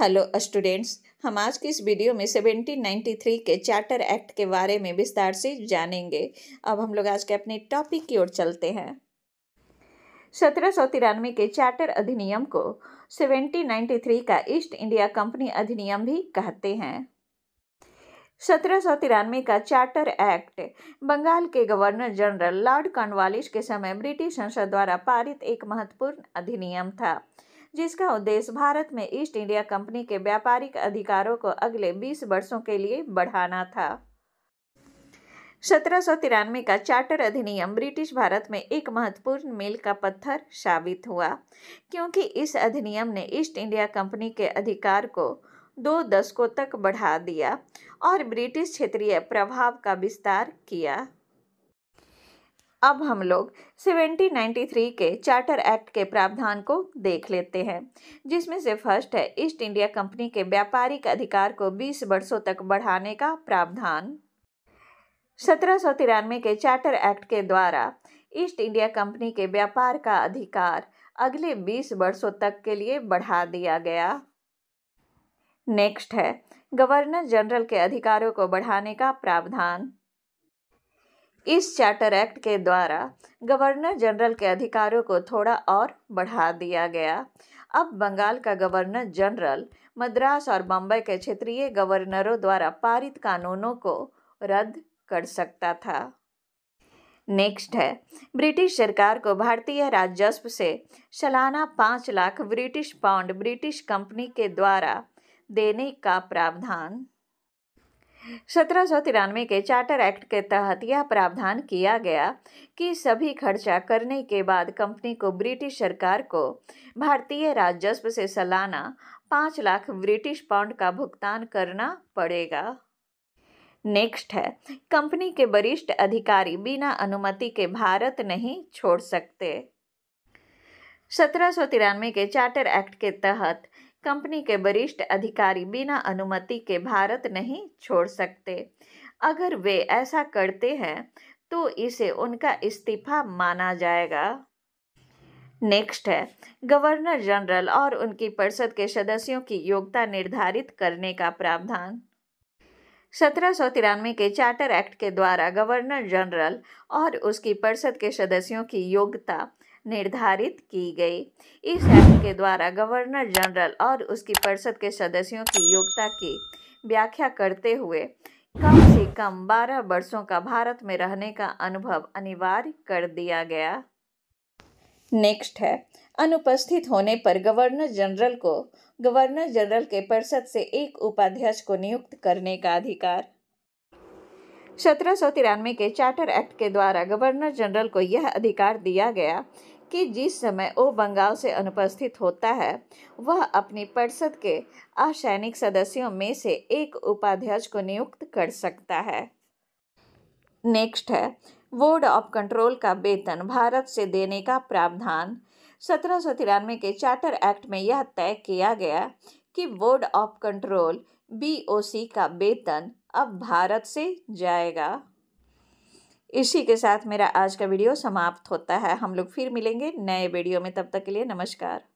hello students हम आज की इस वीडियो में 1793 के चार्टर एक्ट के बारे में विस्तार से जानेंगे अब हम लोग आज के अपने टॉपिक की ओर चलते हैं सत्रह के चार्टर अधिनियम को 1793 का ईस्ट इंडिया कंपनी अधिनियम भी कहते हैं सत्रह का चार्टर एक्ट बंगाल के गवर्नर जनरल लॉर्ड कॉर्नवालिस के समय ब्रिटिश संसद द्वारा पारित एक महत्वपूर्ण अधिनियम था जिसका उद्देश्य भारत में ईस्ट इंडिया कंपनी के व्यापारिक अधिकारों को अगले 20 वर्षों के लिए बढ़ाना था सत्रह का चार्टर अधिनियम ब्रिटिश भारत में एक महत्वपूर्ण मील का पत्थर साबित हुआ क्योंकि इस अधिनियम ने ईस्ट इंडिया कंपनी के अधिकार को दो दशकों तक बढ़ा दिया और ब्रिटिश क्षेत्रीय प्रभाव का विस्तार किया अब हम लोग 1793 के चार्टर एक्ट के प्रावधान को देख लेते हैं जिसमें से फर्स्ट है ईस्ट इंडिया कंपनी के व्यापारिक अधिकार को 20 वर्षों तक बढ़ाने का प्रावधान सत्रह के चार्टर एक्ट के द्वारा ईस्ट इंडिया कंपनी के व्यापार का अधिकार अगले 20 वर्षों तक के लिए बढ़ा दिया गया नेक्स्ट है गवर्नर जनरल के अधिकारों को बढ़ाने का प्रावधान इस चार्टर एक्ट के द्वारा गवर्नर जनरल के अधिकारों को थोड़ा और बढ़ा दिया गया अब बंगाल का गवर्नर जनरल मद्रास और बम्बई के क्षेत्रीय गवर्नरों द्वारा पारित कानूनों को रद्द कर सकता था नेक्स्ट है ब्रिटिश सरकार को भारतीय राजस्व से सालाना पाँच lakh British pound British company के द्वारा देने का प्रावधान सत्रह के चार्टर एक्ट के तहत यह प्रावधान किया गया कि सभी खर्चा करने के बाद कंपनी को ब्रिटिश सरकार को भारतीय राजस्व से सालाना पाँच लाख ब्रिटिश पाउंड का भुगतान करना पड़ेगा नेक्स्ट है कंपनी के वरिष्ठ अधिकारी बिना अनुमति के भारत नहीं छोड़ सकते सत्रह के चार्टर एक्ट के तहत कंपनी के वरिष्ठ अधिकारी बिना अनुमति के भारत नहीं छोड़ सकते अगर वे ऐसा करते हैं तो इसे उनका इस्तीफा माना जाएगा नेक्स्ट है गवर्नर जनरल और उनकी परिषद के सदस्यों की योग्यता निर्धारित करने का प्रावधान सत्रह सौ तिरानवे के चार्टर एक्ट के द्वारा गवर्नर जनरल और उसकी परिषद के सदस्यों की योग्यता निर्धारित की गई इस एक्ट के द्वारा गवर्नर जनरल और उसकी परिषद के सदस्यों की योग्यता की व्याख्या करते हुए कम से कम 12 वर्षों का भारत में रहने का अनुभव अनिवार्य कर दिया गया नेक्स्ट है अनुपस्थित होने पर गवर्नर जनरल को गवर्नर जनरल के परिषद से एक उपाध्यक्ष को नियुक्त करने का अधिकार सत्रह के चार्टर एक्ट के द्वारा गवर्नर जनरल को यह अधिकार दिया गया कि जिस समय वो बंगाल से अनुपस्थित होता है वह अपनी परिषद के असैनिक सदस्यों में से एक उपाध्यक्ष को नियुक्त कर सकता है नेक्स्ट है बोर्ड ऑफ कंट्रोल का वेतन भारत से देने का प्रावधान सत्रह सौ तिरानवे के चार्टर एक्ट में यह तय किया गया कि बोर्ड ऑफ कंट्रोल बीओसी का वेतन अब भारत से जाएगा इसी के साथ मेरा आज का वीडियो समाप्त होता है हम लोग फिर मिलेंगे नए वीडियो में तब तक के लिए नमस्कार